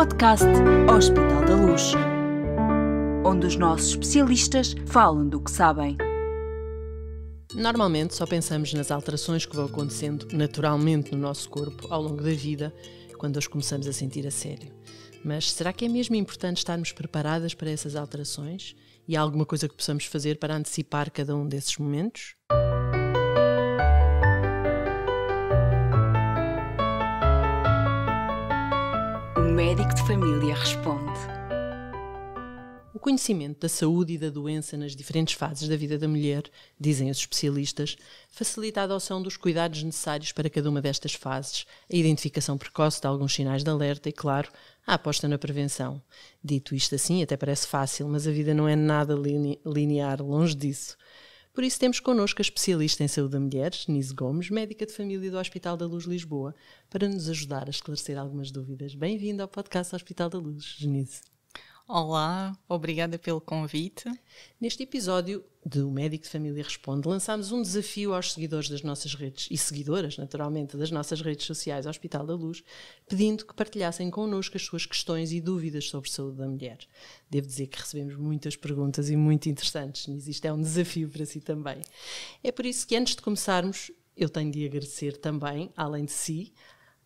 podcast Hospital da Luz, onde os nossos especialistas falam do que sabem. Normalmente só pensamos nas alterações que vão acontecendo naturalmente no nosso corpo ao longo da vida, quando as começamos a sentir a sério. Mas será que é mesmo importante estarmos preparadas para essas alterações? E há alguma coisa que possamos fazer para antecipar cada um desses momentos? médico de família responde. O conhecimento da saúde e da doença nas diferentes fases da vida da mulher, dizem os especialistas, facilita a adoção dos cuidados necessários para cada uma destas fases, a identificação precoce de alguns sinais de alerta e, claro, a aposta na prevenção. Dito isto assim, até parece fácil, mas a vida não é nada linear, longe disso. Por isso temos connosco a especialista em saúde da mulher, Denise Gomes, médica de família do Hospital da Luz Lisboa, para nos ajudar a esclarecer algumas dúvidas. Bem-vindo ao podcast Hospital da Luz, Denise. Olá, obrigada pelo convite. Neste episódio do Médico de Família Responde, lançámos um desafio aos seguidores das nossas redes e seguidoras, naturalmente, das nossas redes sociais Hospital da Luz, pedindo que partilhassem connosco as suas questões e dúvidas sobre saúde da mulher. Devo dizer que recebemos muitas perguntas e muito interessantes, mas isto é um desafio para si também. É por isso que antes de começarmos, eu tenho de agradecer também, além de si,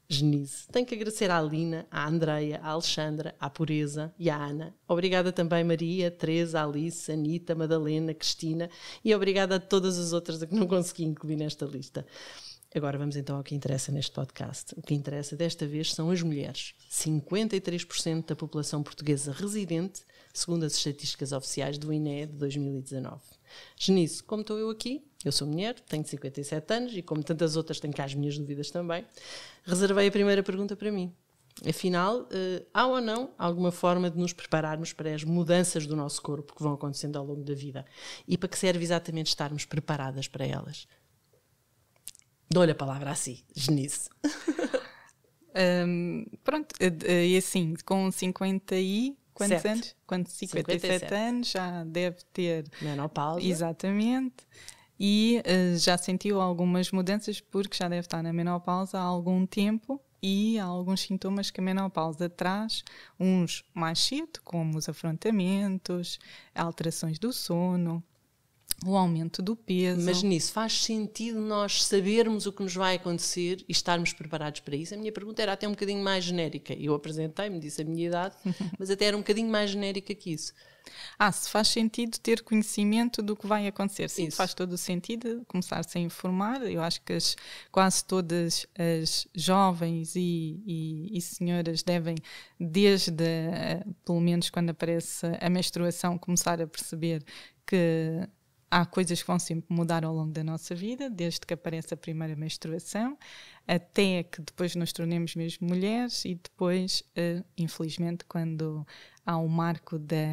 Genise. Tenho que agradecer à Lina, à Andreia, à Alexandra, à Pureza e à Ana. Obrigada também Maria, Teresa, Alice, Anita, Madalena, Cristina e obrigada a todas as outras a que não consegui incluir nesta lista. Agora vamos então ao que interessa neste podcast. O que interessa desta vez são as mulheres. 53% da população portuguesa residente, segundo as estatísticas oficiais do INE de 2019. Genice, como estou eu aqui? Eu sou mulher, tenho 57 anos e, como tantas outras, tenho cá as minhas dúvidas também. Reservei a primeira pergunta para mim. Afinal, eh, há ou não alguma forma de nos prepararmos para as mudanças do nosso corpo que vão acontecendo ao longo da vida? E para que serve exatamente estarmos preparadas para elas? Dou-lhe a palavra a si, Genice. Um, pronto, eh, eh, e assim, com 50 e. Quantos certo. anos? Quantos? 57, 57 anos, já deve ter. Menopausa. Exatamente e uh, já sentiu algumas mudanças porque já deve estar na menopausa há algum tempo e há alguns sintomas que a menopausa traz, uns mais cedo, como os afrontamentos, alterações do sono, o aumento do peso. Mas nisso faz sentido nós sabermos o que nos vai acontecer e estarmos preparados para isso? A minha pergunta era até um bocadinho mais genérica. Eu apresentei-me, disse a minha idade, mas até era um bocadinho mais genérica que isso. Ah, se faz sentido ter conhecimento do que vai acontecer. Sim, isso. faz todo o sentido começar-se a informar. Eu acho que as, quase todas as jovens e, e, e senhoras devem, desde eh, pelo menos quando aparece a menstruação, começar a perceber que há coisas que vão sempre mudar ao longo da nossa vida, desde que aparece a primeira menstruação, até que depois nos tornemos mesmo mulheres e depois, uh, infelizmente, quando há o um marco da,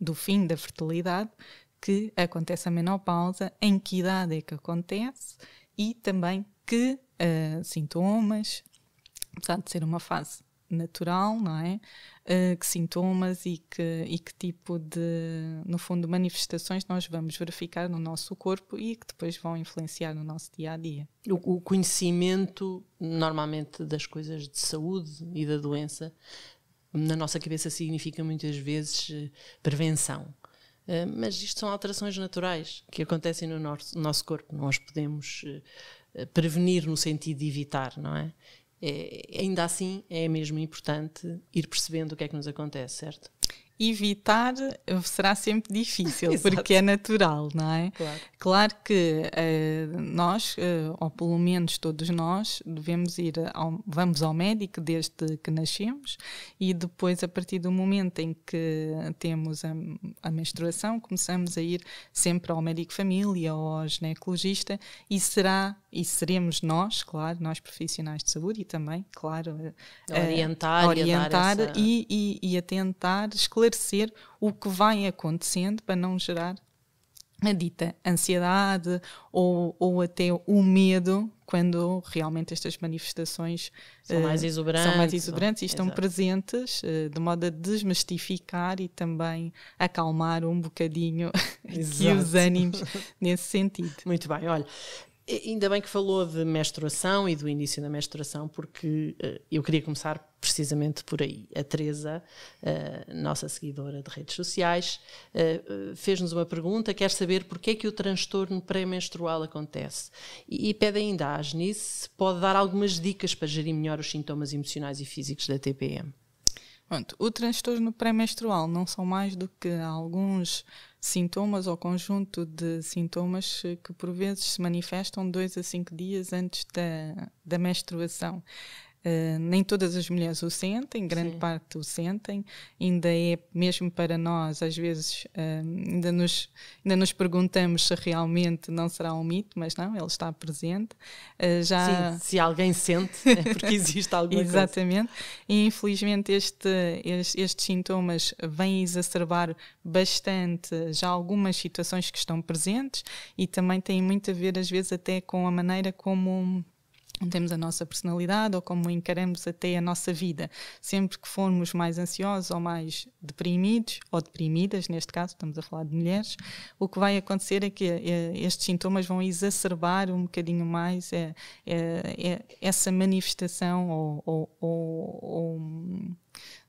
do fim da fertilidade, que acontece a menopausa, em que idade é que acontece e também que uh, sintomas, apesar de ser uma fase natural, não é? Uh, que sintomas e que, e que tipo de, no fundo, manifestações nós vamos verificar no nosso corpo e que depois vão influenciar no nosso dia a dia. O, o conhecimento, normalmente, das coisas de saúde e da doença, na nossa cabeça significa muitas vezes eh, prevenção. Uh, mas isto são alterações naturais que acontecem no nosso, no nosso corpo, Nós podemos uh, prevenir no sentido de evitar, não é? é, ainda assim é mesmo importante ir percebendo o que é que nos acontece, certo? evitar será sempre difícil, porque é natural, não é? Claro, claro que uh, nós, uh, ou pelo menos todos nós, devemos ir ao, vamos ao médico desde que nascemos e depois, a partir do momento em que temos a, a menstruação, começamos a ir sempre ao médico família ou ao ginecologista e será e seremos nós, claro, nós profissionais de saúde e também, claro, uh, eh, orientar, orientar e, essa... e, e, e a tentar esclarecer esclarecer o que vai acontecendo para não gerar a dita ansiedade ou, ou até o medo quando realmente estas manifestações são mais exuberantes, eh, são mais exuberantes e estão Exato. presentes, eh, de modo a desmistificar e também acalmar um bocadinho os ânimos nesse sentido. Muito bem, olha, Ainda bem que falou de menstruação e do início da menstruação, porque uh, eu queria começar precisamente por aí. A Teresa, uh, nossa seguidora de redes sociais, uh, fez-nos uma pergunta, quer saber porquê é que o transtorno pré-menstrual acontece. E, e, pede ainda à Agnice se pode dar algumas dicas para gerir melhor os sintomas emocionais e físicos da TPM. Pronto, o transtorno pré-menstrual não são mais do que alguns sintomas ou conjunto de sintomas eh, que por vezes se manifestam dois a cinco dias antes da, da menstruação. Eh, nem todas as mulheres o sentem, grande Sim. parte o sentem, ainda é mesmo para nós, às vezes uh, ainda, nos, ainda nos perguntamos se realmente não será um mito, mas não, ele está presente. Uh, já... Sim, se alguém sente, é porque existe alguma Exatamente. coisa. Exatamente, e infelizmente este, este, estes sintomas vêm exacerbar bastante já algumas situações que estão presentes e também têm muito a ver, às vezes, até com a maneira como temos a nossa personalidade ou como encaramos até a nossa vida. Sempre que formos mais ansiosos ou mais deprimidos, ou deprimidas, neste caso, estamos a falar de mulheres, o que vai acontecer é que eh, estes sintomas vão exacerbar um bocadinho mais é, é, é essa manifestação ou, ou, ou, ou hum,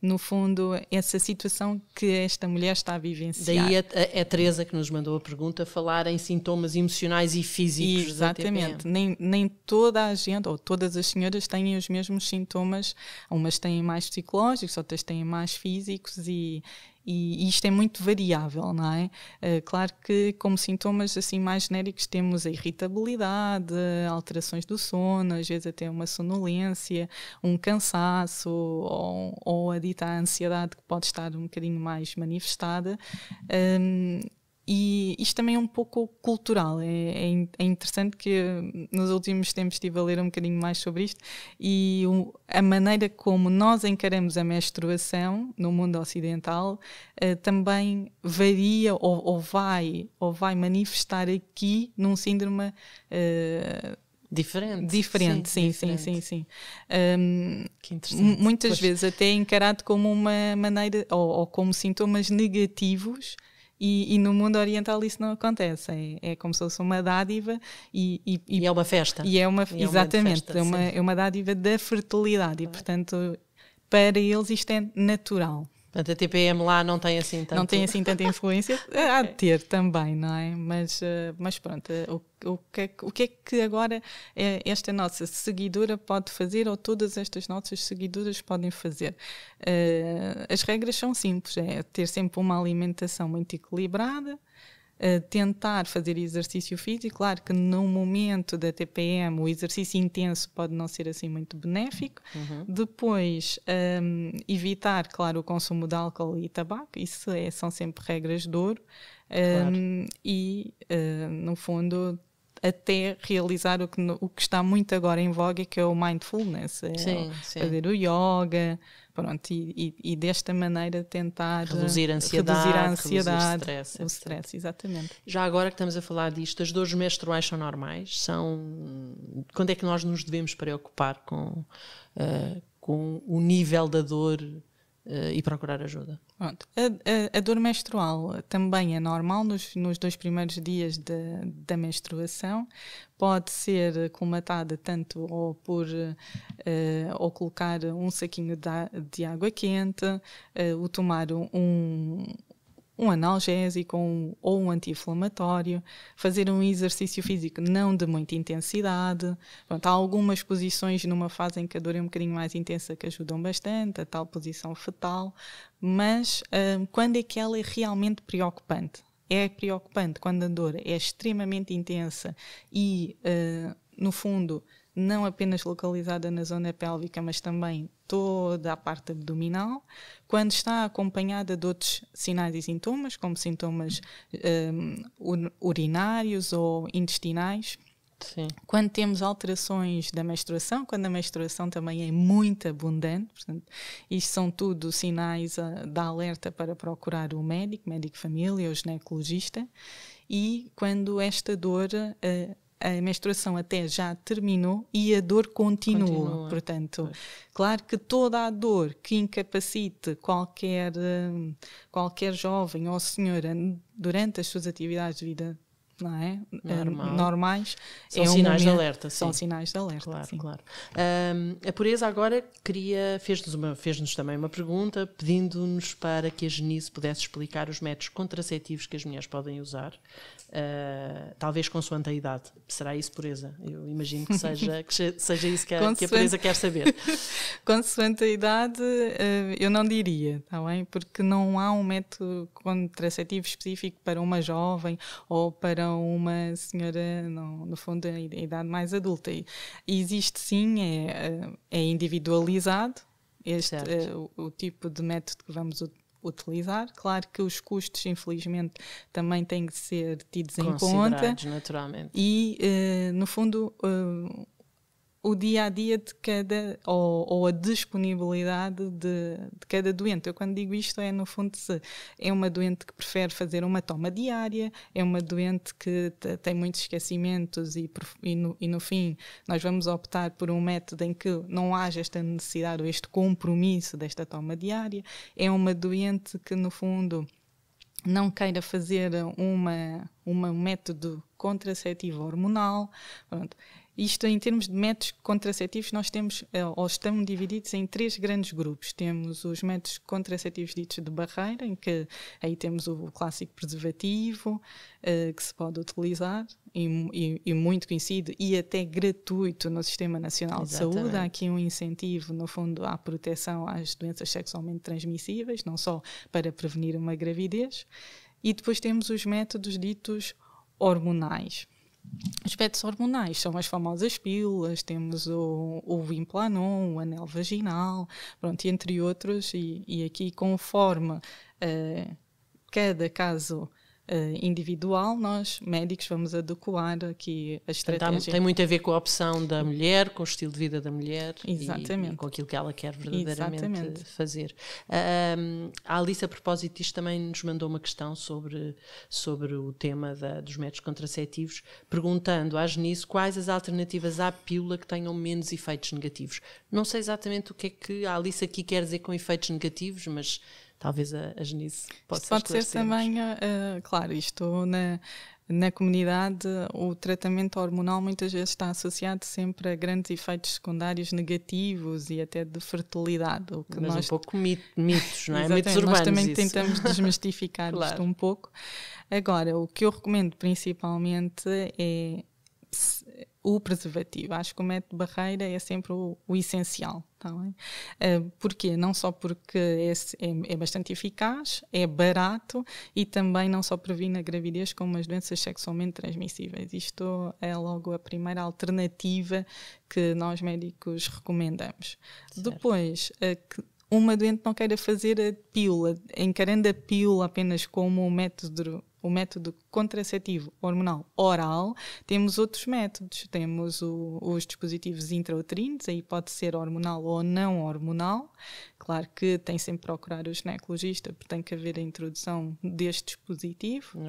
no fundo, essa situação que esta mulher está a vivenciar. Daí é a, a Teresa que nos mandou a pergunta falar em sintomas emocionais e físicos. Exatamente. Nem, nem toda a gente, ou todas as senhoras, têm os mesmos sintomas. Umas têm mais psicológicos, outras têm mais físicos e, e, isto é muito variável, não é? Eh, claro que, como sintomas assim mais genéricos, temos a irritabilidade, alterações do sono, às vezes até uma sonolência, um cansaço ou, ou a dita ansiedade que pode estar um bocadinho mais manifestada. Hum, e isto também é um pouco cultural, é, é, é interessante que hum, nos últimos tempos estive a ler um bocadinho mais sobre isto e o, a maneira como nós encaramos a menstruação no mundo ocidental uh, também varia ou, ou, vai, ou vai manifestar aqui num síndrome. Uh, Diferente. Diferente, sim, sim, sim, sim. Hum, que interessante. Muitas vezes até é encarado como uma maneira ou, como sintomas negativos e, e, no mundo oriental isso não acontece. É, é como se fosse uma dádiva e, e, e, é uma festa. E é uma, e exatamente, uma, festa, é, uma é uma dádiva da fertilidade. E, portanto, para eles isto é natural. Portanto, a TPM lá não tem assim tanto... Não tem assim tanta influência. É, há de ter também, não é? Mas, eh, mas pronto, eh, o, o, que é, o que é que agora é esta nossa seguidora pode fazer ou todas estas nossas seguidoras podem fazer? Eh, as regras são simples, é ter sempre uma alimentação muito equilibrada, tentar fazer exercício físico. Claro que no momento da TPM o exercício intenso pode não ser assim muito benéfico. Uhum. Depois, um, evitar, claro, o consumo de álcool e tabaco, isso é, são sempre regras de ouro. Claro. Um, e, uh, no fundo, até realizar o que, o que está muito agora em voga, que é o mindfulness, é sim, sim. fazer o yoga, pronto, e, e, e, desta maneira tentar reduzir a ansiedade, eh, reduzir a ansiedade reduzir o stress. O stress, exatamente. Já agora que estamos a falar disto, as dores menstruais são normais? São quando é que nós nos devemos preocupar com, uh, com o nível da dor? uh, e procurar ajuda. Pronto. A, a, a, dor menstrual também é normal nos, nos dois primeiros dias de, da menstruação. Pode ser comatada tanto ou por uh, ou colocar um saquinho de, de água quente, uh, ou tomar um, um analgésico um, ou um anti-inflamatório, fazer um exercício físico não de muita intensidade. Pronto, há algumas posições numa fase em que a dor é um bocadinho mais intensa que ajudam bastante, a tal posição fetal, mas um, quando é que ela é realmente preocupante? É preocupante quando a dor é extremamente intensa e uh, no fundo, não apenas localizada na zona pélvica, mas também toda a parte abdominal, quando está acompanhada de outros sinais e sintomas, como sintomas um, urinários ou intestinais. Sim. Quando temos alterações da menstruação, quando a menstruação também é muito abundante, portanto, isto são tudo sinais ah, de alerta para procurar o médico, médico família ou ginecologista, e quando esta dor uh, a menstruação até já terminou e a dor continua. continua. Portanto, claro que toda a dor que incapacite qualquer, hum, qualquer jovem ou senhora durante as suas atividades de vida não é? Normal. normais. São é sinais momento, de alerta, sim. São sinais de alerta. Claro, sim. claro. Um, a pureza agora queria, fez-nos fez também uma pergunta, pedindo-nos para que a Genice pudesse explicar os métodos contraceptivos que as mulheres podem usar, uh, talvez consoante a idade. Será isso pureza? Eu imagino que seja, que seja isso que a, que a pureza quer saber. consoante a idade, uh, eu não diria, está bem? Porque não há um método contraceptivo específico para uma jovem ou para então uma senhora, no, no fundo, a idade mais adulta. E existe sim, é, é, é individualizado este, eh, o, o, tipo de método que vamos utilizar. Claro que os custos, infelizmente, também têm que ser tidos em conta. naturalmente. E, uh, no fundo, uh, o dia a dia de cada, ou, ou a disponibilidade de, de, cada doente. Eu, quando digo isto, é no fundo se é uma doente que prefere fazer uma toma diária, é uma doente que tem muitos esquecimentos e, e, no, e, no, fim, nós vamos optar por um método em que não haja esta necessidade ou este compromisso desta toma diária, é uma doente que, no fundo, não queira fazer uma, uma método contraceptivo hormonal. Pronto isto em termos de métodos contraceptivos, nós temos, eh, ou estão divididos em três grandes grupos. Temos os métodos contraceptivos ditos de barreira, em que aí temos o clássico preservativo, uh, que se pode utilizar, e, e, e, muito conhecido, e até gratuito no Sistema Nacional Exatamente. de Saúde. Há aqui um incentivo, no fundo, à proteção às doenças sexualmente transmissíveis, não só para prevenir uma gravidez. E depois temos os métodos ditos hormonais aspectos hormonais, são as famosas pílulas, temos o, o implanon, o anel vaginal, pronto, entre outros, e, e aqui conforme uh, cada caso Uh, individual, nós médicos vamos adequar aqui a estratégia. Então, tem muito a ver com a opção da mulher, com o estilo de vida da mulher Exatamente. E, e com aquilo que ela quer verdadeiramente Exatamente. fazer. Uh, a Alice, a propósito disto, também nos mandou uma questão sobre, sobre o tema da, dos métodos contraceptivos, perguntando às Genice quais as alternativas à pílula que tenham menos efeitos negativos. Não sei exatamente o que é que a Alice aqui quer dizer com efeitos negativos, mas talvez a, a Genice possa pode ser também, uh, claro, isto na, na comunidade o tratamento hormonal muitas vezes está associado sempre a grandes efeitos secundários negativos e até de fertilidade. O que Mas nós... um pouco mitos, não é? mitos urbanos. Nós também isso. tentamos desmistificar claro. isto um pouco. Agora, o que eu recomendo principalmente é o preservativo. Acho que o método barreira é sempre o, o essencial. Tá bem? Uh, porquê? Não só porque é, é, é, bastante eficaz, é barato e também não só previne a gravidez como as doenças sexualmente transmissíveis. Isto é logo a primeira alternativa que nós médicos recomendamos. Certo. Depois, uh, que, uma doente não queira fazer a pílula, encarando a pílula apenas como um método o método contraceptivo hormonal oral, temos outros métodos. Temos o, os dispositivos intrauterinos, aí pode ser hormonal ou não hormonal. Claro que tem sempre que procurar o ginecologista, porque tem que haver a introdução deste dispositivo.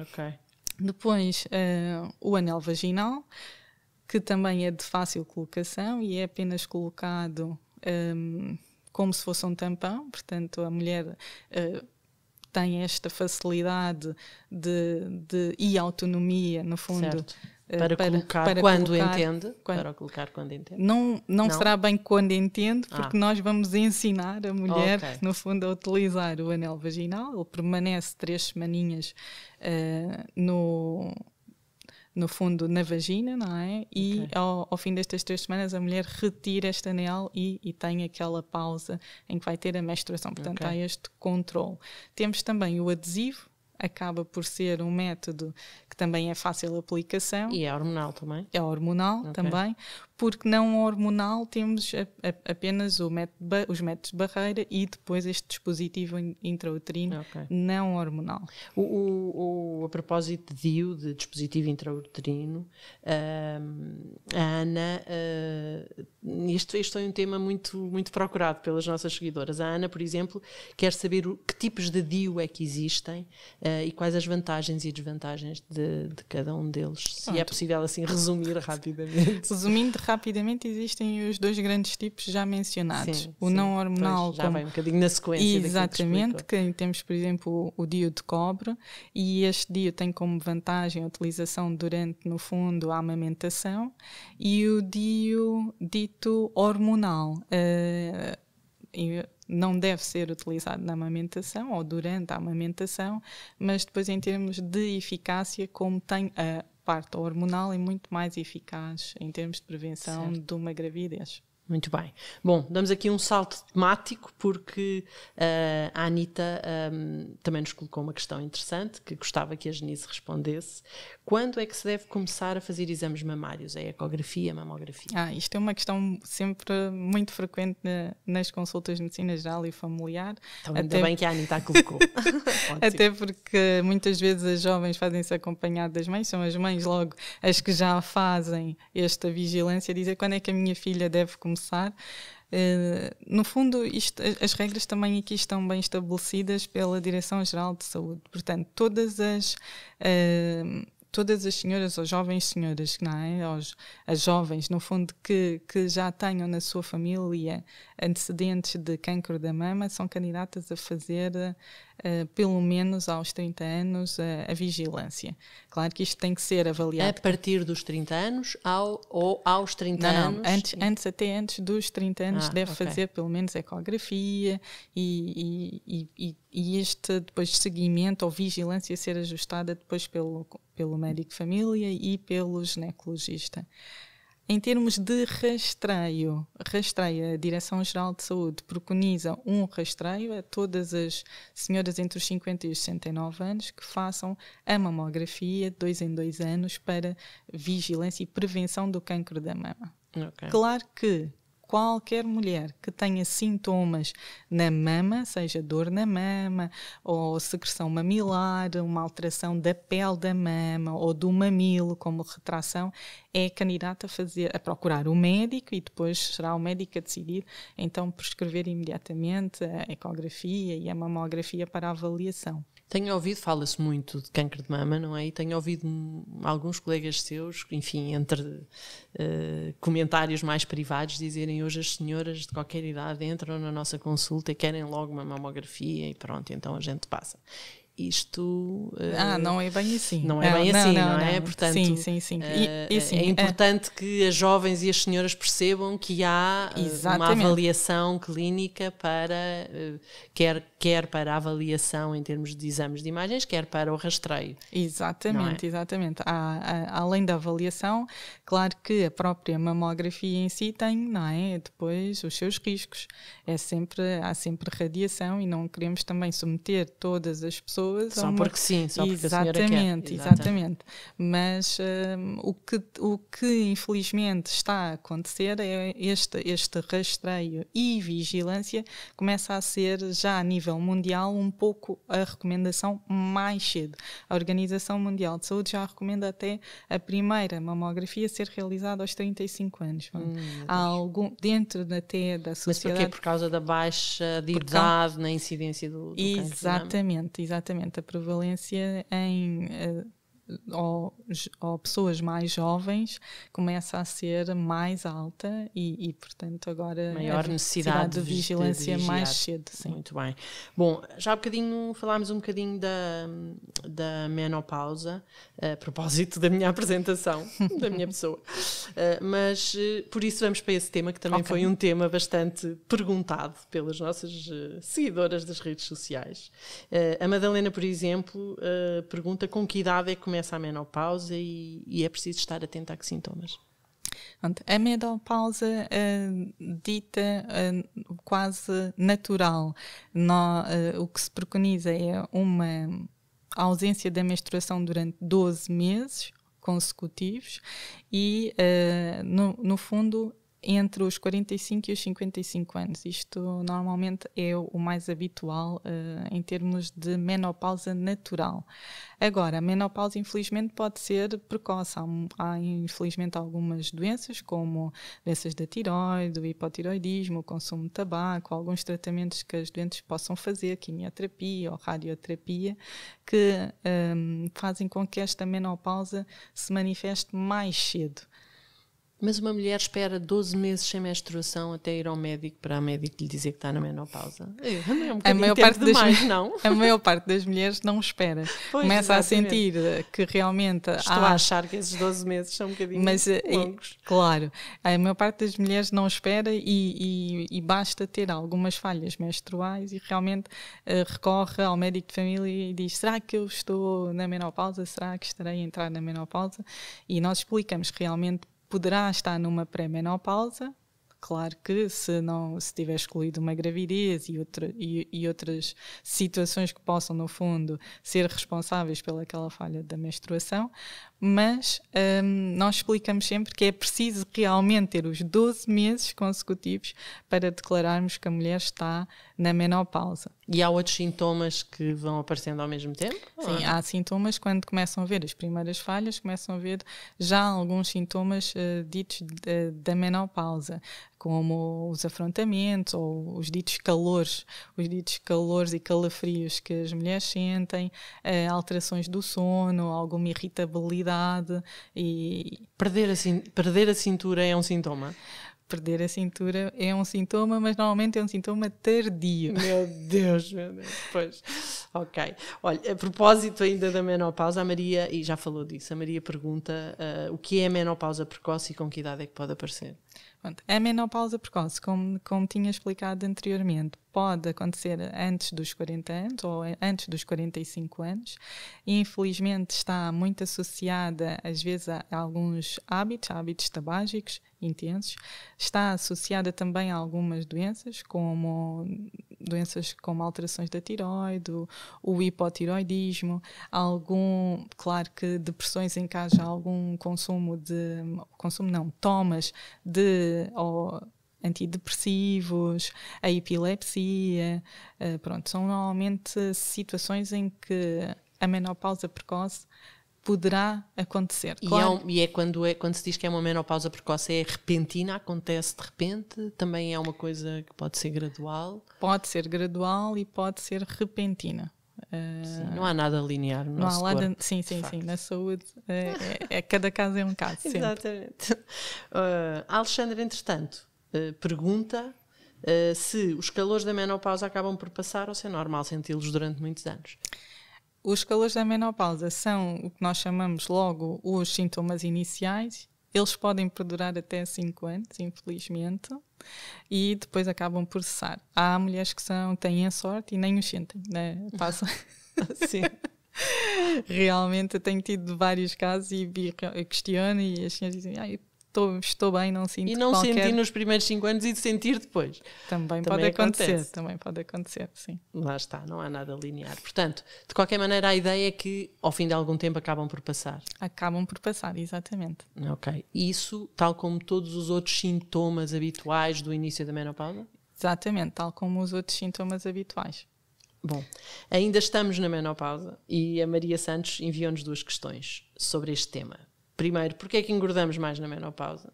Depois, uh, o anel vaginal, que também é de fácil colocação e é apenas colocado um, ehm, como se fosse um tampão, portanto, a mulher. Uh, tem esta facilidade de, de e autonomia, no fundo. Certo. Eh, para, para, colocar para quando colocar, entende. Quando, para colocar quando entende. Não, não, não, será bem quando entende, ah. porque ah. nós vamos ensinar a mulher, okay. no fundo, a utilizar o anel vaginal. Ele permanece três semaninhas uh, no, no fundo, na vagina, não é? E okay. ao, ao, fim destas três semanas a mulher retira este anel e, e tem aquela pausa em que vai ter a menstruação. Portanto, okay. há este controle. Temos também o adesivo, acaba por ser um método que também é fácil de aplicação. E é hormonal também? É hormonal okay. também porque não hormonal temos a, a, apenas método, os métodos de barreira e depois este dispositivo intrauterino ah, okay. não hormonal. O, o, o, a propósito de DIU, de dispositivo intrauterino, a Ana, uh, este, este foi um tema muito, muito procurado pelas nossas seguidoras. A Ana, por exemplo, quer saber o, que tipos de DIU é que existem uh, e quais as vantagens e desvantagens de, de cada um deles. Pronto. Se é possível assim resumir rapidamente. Resumindo rapidamente existem os dois grandes tipos já mencionados. Sim, o sim, não hormonal. já como... vai um bocadinho na sequência. Exatamente, que, que temos, por exemplo, o, dio de cobre, e este dio tem como vantagem a utilização durante, no fundo, a amamentação, e o dio dito hormonal. Uh, não deve ser utilizado na amamentação ou durante a amamentação, mas depois em termos de eficácia, como tem a parte hormonal é muito mais eficaz em termos de prevenção certo. de uma gravidez. Muito bem. Bom, damos aqui um salto temático porque uh, a Anitta um, ehm, também nos colocou uma questão interessante que gostava que a Genice respondesse. Quando é que se deve começar a fazer exames mamários? É a ecografia, a mamografia? Ah, isto é uma questão sempre muito frequente nas consultas de medicina geral e familiar. Então, ainda até... bem que a Anitta colocou. até porque muitas vezes as jovens fazem-se acompanhar das mães, são as mães logo as que já fazem esta vigilância, dizer quando é que a minha filha deve começar. Uh, no fundo, isto, as regras também aqui estão bem estabelecidas pela Direção-Geral de Saúde. Portanto, todas as. Uh, todas as senhoras, ou jovens senhoras, não é? As, as jovens, no fundo, que, que já tenham na sua família antecedentes de cancro da mama, são candidatas a fazer eh, pelo menos aos 30 anos, a, eh, a, vigilância. Claro que isto tem que ser avaliado. A partir dos 30 anos ao, ou aos 30 não, anos? Não, antes, antes, até antes dos 30 anos, ah, deve okay. fazer pelo menos ecografia e, e, e, e este depois seguimento ou vigilância ser ajustada depois pelo, pelo médico de família e pelo ginecologista. Em termos de rastreio, rastreia, a Direção-Geral de Saúde preconiza um rastreio a todas as senhoras entre os 50 e os 69 anos que façam a mamografia dois em dois anos para vigilância e prevenção do cancro da mama. Okay. Claro que qualquer mulher que tenha sintomas na mama, seja dor na mama, ou secreção mamilar, uma alteração da pele da mama ou do mamilo, como retração, é candidata a, fazer, a procurar o médico e depois será o médico a decidir, então prescrever imediatamente a ecografia e a mamografia para a avaliação. Tenho ouvido, fala-se muito de câncer de mama, não é? E tenho ouvido alguns colegas seus, enfim, entre uh, comentários mais privados, dizerem hoje as senhoras de qualquer idade entram na nossa consulta e querem logo uma mamografia e pronto, então a gente passa isto ah, eh, não é bem assim. Não é não, ah, bem não, assim, não, não é? Portanto, sim, sim, sim. E, eh, e, sim é, é importante é. que as jovens e as senhoras percebam que há eh, Exatamente. uma avaliação clínica para quer, quer para a avaliação em termos de exames de imagens, quer para o rastreio. É? Exatamente, é? exatamente. Há, há, além da avaliação, claro que a própria mamografia em si tem, não é? Depois os seus riscos. É sempre, há sempre radiação e não queremos também submeter todas as pessoas pessoas. Só uma... porque sim, só porque exatamente, a senhora quer. Exatamente, exatamente. Mas um, o, que, o que infelizmente está a acontecer é este, este rastreio e vigilância começa a ser já a nível mundial um pouco a recomendação mais cedo. A Organização Mundial de Saúde já recomenda até a primeira mamografia ser realizada aos 35 anos. Hum, Há algum, dentro até da sociedade... Mas porquê? Por causa da baixa de idade na incidência do, do é? Exatamente, câncer, exatamente exatamente a prevalência em eh, ou, ou, pessoas mais jovens começa a ser mais alta e, e portanto, agora é maior necessidade, de, de vigilância de mais cedo. Sim. Muito bem. Bom, já há bocadinho falámos um bocadinho da, da menopausa, eh, a propósito da minha apresentação, da minha pessoa, eh, mas eh, por isso vamos para esse tema que também okay. foi um tema bastante perguntado pelas nossas seguidoras das redes sociais. A Madalena, por exemplo, pergunta com que idade é que começa começa a menopausa e, e é preciso estar atento a que sintomas? A menopausa eh, dita eh, quase natural. Eh, o que se preconiza é uma ausência da menstruação durante 12 meses consecutivos e, no, no fundo, entre os 45 e os 55 anos. Isto normalmente é o mais habitual uh, em termos de menopausa natural. Agora, a menopausa infelizmente pode ser precoce. Há, há infelizmente algumas doenças, como doenças da tiroide, o hipotiroidismo, o consumo de tabaco, alguns tratamentos que as doentes possam fazer, quimioterapia ou radioterapia, que um, eh, fazem com que esta menopausa se manifeste mais cedo. Mas uma mulher espera 12 meses sem menstruação até ir ao médico para a médico lhe dizer que está na menopausa. É, é um a maior parte das não? A maior parte das mulheres não espera. Pois, Começa exatamente. a sentir que realmente Estou há... a achar que esses 12 meses são um bocadinho Mas, eh, longos. claro, a maior parte das mulheres não espera e, e, e basta ter algumas falhas menstruais e realmente uh, recorre ao médico de família e diz será que eu estou na menopausa? Será que estarei a entrar na menopausa? E nós explicamos realmente poderá estar numa pré-menopausa. Claro que se não se tiver excluído uma gravidez e, e, e, outras situações que possam, no fundo, ser responsáveis pelaquela falha da menstruação, mas hum, nós explicamos sempre que é preciso realmente ter os 12 meses consecutivos para declararmos que a mulher está na menopausa. E há outros sintomas que vão aparecendo ao mesmo tempo? Sim, há sintomas quando começam a ver as primeiras falhas, começam a ver já alguns sintomas uh, ditos eh, da menopausa como os afrontamentos ou os ditos calores, os ditos calores e calafrios que as mulheres sentem, eh, alterações do sono, alguma irritabilidade e perder a, perder a cintura é um sintoma. Perder a cintura é um sintoma, mas normalmente é um sintoma tardio. Meu Deus, meu Deus. Pois. Ok. Olha, a propósito ainda da menopausa, a Maria, e já falou disso, a Maria pergunta uh, o que é a menopausa precoce e com que idade é que pode aparecer? Pronto, é a menopausa precoce, como, como tinha explicado anteriormente, pode acontecer antes dos 40 anos ou antes dos 45 anos e infelizmente está muito associada às vezes a alguns hábitos, hábitos tabágicos intensos, está associada também a algumas doenças como doenças como alterações da tiroide, o hipotiroidismo, algum, claro que depressões em casa, algum consumo de consumo não, tomas de ou, antidepressivos, a epilepsia, eh, pronto, são normalmente situações em que a menopausa precoce poderá acontecer. E, claro. é, um, e é, quando é quando se diz que é uma menopausa precoce, é repentina, acontece de repente, também é uma coisa que pode ser gradual? Pode ser gradual e pode ser repentina. Eh, sim, não há nada linear no não nosso há corpo, sim, sim, sim. Na saúde, é, é, é, cada caso é um caso. Exatamente. Uh, Alexandre, entretanto, eh, pergunta uh, se os calores da menopausa acabam por passar ou se é normal senti-los durante muitos anos. Os calores da menopausa são o que nós chamamos logo os sintomas iniciais. Eles podem perdurar até 5 anos, infelizmente, e depois acabam por cessar. Há mulheres que são, têm a sorte e nem os sentem, né? Passam. Sim. Realmente eu tenho tido vários casos e questiono e as senhoras dizem, ah, estou, estou bem, não sinto E não qualquer... sentir nos primeiros 5 anos e de sentir depois. Também, também pode acontecer, acontece. também pode acontecer, sim. Lá está, não há nada linear. Portanto, de qualquer maneira, a ideia é que ao fim de algum tempo acabam por passar. Acabam por passar, exatamente. Ok. Isso, tal como todos os outros sintomas habituais do início da menopausa? Exatamente, tal como os outros sintomas habituais. Bom, ainda estamos na menopausa e a Maria Santos enviou-nos duas questões sobre este tema. Primeiro, porque é que engordamos mais na menopausa?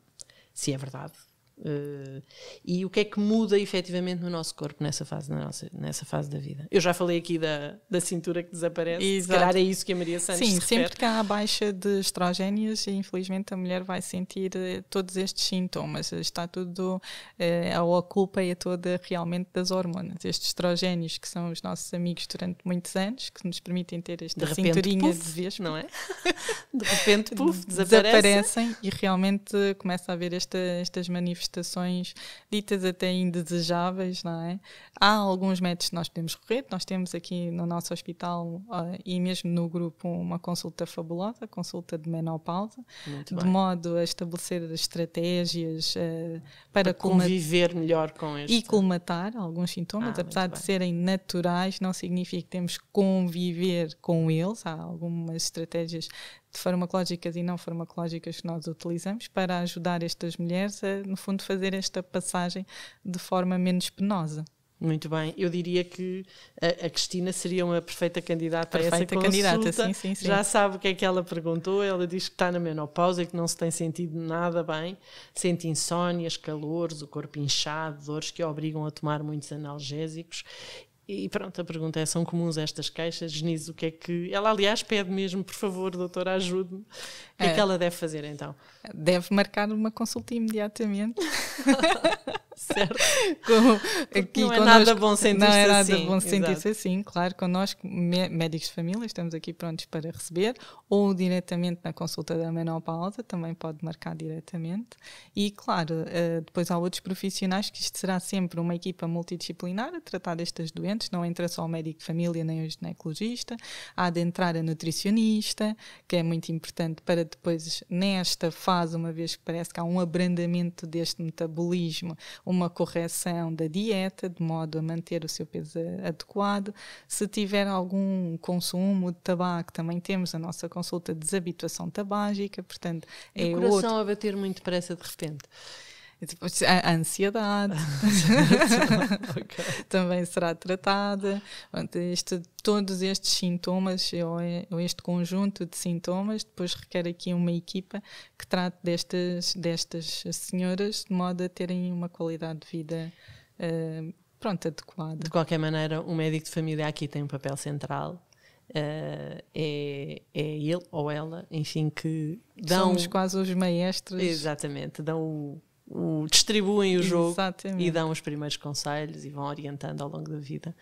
Se é verdade, Uh, e o que é que muda efetivamente no nosso corpo nessa fase, nossa, nessa fase da vida? Eu já falei aqui da, da cintura que desaparece, Exato. se calhar é isso que a Maria Santos Sim, se sempre que há a baixa de estrogénios, infelizmente a mulher vai sentir eh, todos estes sintomas. Está tudo, uh, a culpa é toda realmente das hormonas. Estes estrogénios que são os nossos amigos durante muitos anos, que nos permitem ter esta de cinturinha puff, de vez não é? De repente, puff, desaparecem. desaparecem e realmente começa a haver esta, estas manifestações manifestações ditas até indesejáveis, não é? Há alguns métodos que nós podemos correr, nós temos aqui no nosso hospital uh, e mesmo no grupo uma consulta fabulosa, consulta de menopausa, Muito de bem. modo a estabelecer estratégias uh, para, para conviver melhor com este. E colmatar alguns sintomas, ah, apesar de bem. serem naturais, não significa que temos que conviver com eles, há algumas estratégias de farmacológicas e não farmacológicas que nós utilizamos para ajudar estas mulheres a, no fundo, fazer esta passagem de forma menos penosa. Muito bem, eu diria que a, a Cristina seria uma perfeita candidata perfeita a essa consulta. candidata, sim, sim, sim. Já sabe o que é que ela perguntou, ela diz que está na menopausa e que não se tem sentido nada bem, sente insónias, calores, o corpo inchado, dores que a obrigam a tomar muitos analgésicos e pronto, a pergunta é: são comuns estas queixas? Denise, o que é que. Ela, aliás, pede mesmo, por favor, doutora, ajude-me. O que é, é que ela deve fazer então? Deve marcar uma consulta imediatamente. certo? com aqui não é nada bom sentir-se assim. Não é nada assim, bom sentir-se assim, claro. Connosco, médicos de família, estamos aqui prontos para receber, ou diretamente na consulta da menopausa, também pode marcar diretamente. E, claro, eh, depois há outros profissionais que isto será sempre uma equipa multidisciplinar a tratar destas doentes, não entra só o médico de família nem o ginecologista, há de entrar a nutricionista, que é muito importante para depois, nesta fase, uma vez que parece que há um abrandamento deste metabolismo, uma correção da dieta, de modo a manter o seu peso adequado. Se tiver algum consumo de tabaco, também temos a nossa consulta de desabituação tabágica, portanto, é o coração outro... a bater muito depressa de repente. A ansiedade também será tratada. Este, todos estes sintomas, ou este conjunto de sintomas, depois requer aqui uma equipa que trate destas, destas senhoras de modo a terem uma qualidade de vida uh, pronto, adequada. De qualquer maneira, o médico de família aqui tem um papel central. Uh, é, é ele ou ela, enfim, que dão. Somos quase os maestros. Exatamente, dão o distribuem o jogo Exatamente. e dão os primeiros conselhos e vão orientando ao longo da vida.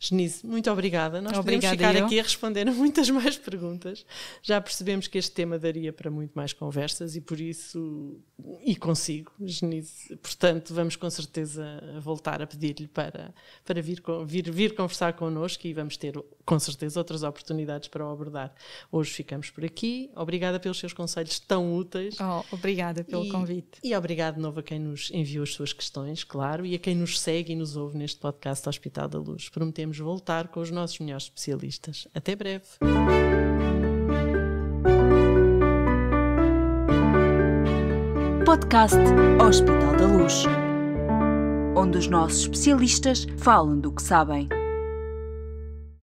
Genise, muito obrigada. Nós obrigada podemos ficar eu. aqui a responder a muitas mais perguntas. Já percebemos que este tema daria para muito mais conversas e por isso, e consigo, Genise. Portanto, vamos com certeza voltar a pedir-lhe para, para vir, vir, vir conversar connosco e vamos ter com certeza outras oportunidades para o abordar. Hoje ficamos por aqui. Obrigada pelos seus conselhos tão úteis. Oh, obrigada pelo e, convite. E obrigado de novo a quem nos enviou as suas questões, claro, e a quem nos segue e nos ouve neste podcast Hospital da Luz. Prometemos iremos voltar com os nossos melhores especialistas. Até breve! Podcast Hospital da Luz, onde os nossos especialistas falam do que sabem.